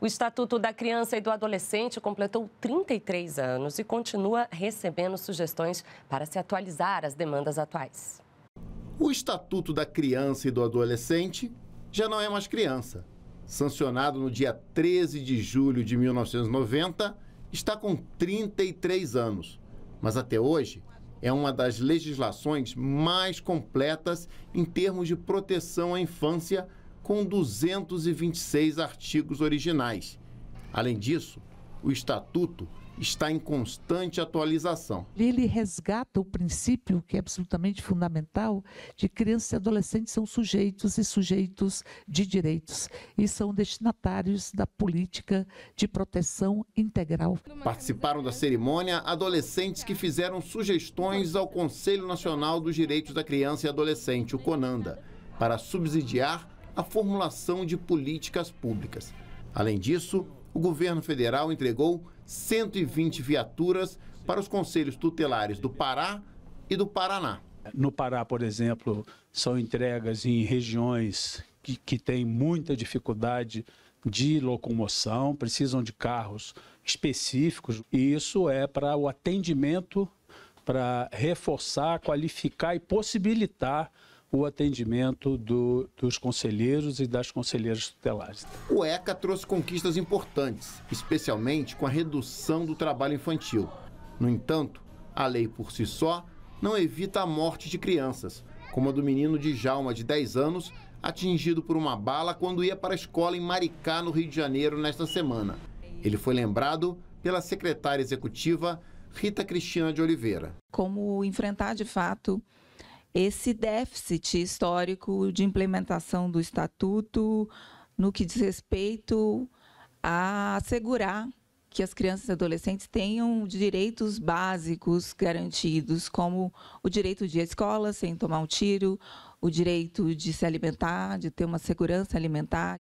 O Estatuto da Criança e do Adolescente completou 33 anos e continua recebendo sugestões para se atualizar às demandas atuais. O Estatuto da Criança e do Adolescente já não é mais criança. Sancionado no dia 13 de julho de 1990, está com 33 anos, mas até hoje é uma das legislações mais completas em termos de proteção à infância com 226 artigos originais. Além disso, o estatuto está em constante atualização. Ele resgata o princípio que é absolutamente fundamental de crianças e adolescentes são sujeitos e sujeitos de direitos e são destinatários da política de proteção integral. Participaram da cerimônia adolescentes que fizeram sugestões ao Conselho Nacional dos Direitos da Criança e Adolescente, o CONANDA, para subsidiar a formulação de políticas públicas. Além disso, o governo federal entregou 120 viaturas para os conselhos tutelares do Pará e do Paraná. No Pará, por exemplo, são entregas em regiões que, que têm muita dificuldade de locomoção, precisam de carros específicos, e isso é para o atendimento, para reforçar, qualificar e possibilitar o atendimento do, dos conselheiros e das conselheiras tutelares. O ECA trouxe conquistas importantes, especialmente com a redução do trabalho infantil. No entanto, a lei por si só não evita a morte de crianças, como a do menino de Jalma, de 10 anos, atingido por uma bala quando ia para a escola em Maricá, no Rio de Janeiro, nesta semana. Ele foi lembrado pela secretária executiva Rita Cristina de Oliveira. Como enfrentar de fato esse déficit histórico de implementação do estatuto no que diz respeito a assegurar que as crianças e adolescentes tenham direitos básicos garantidos, como o direito de ir à escola sem tomar um tiro, o direito de se alimentar, de ter uma segurança alimentar.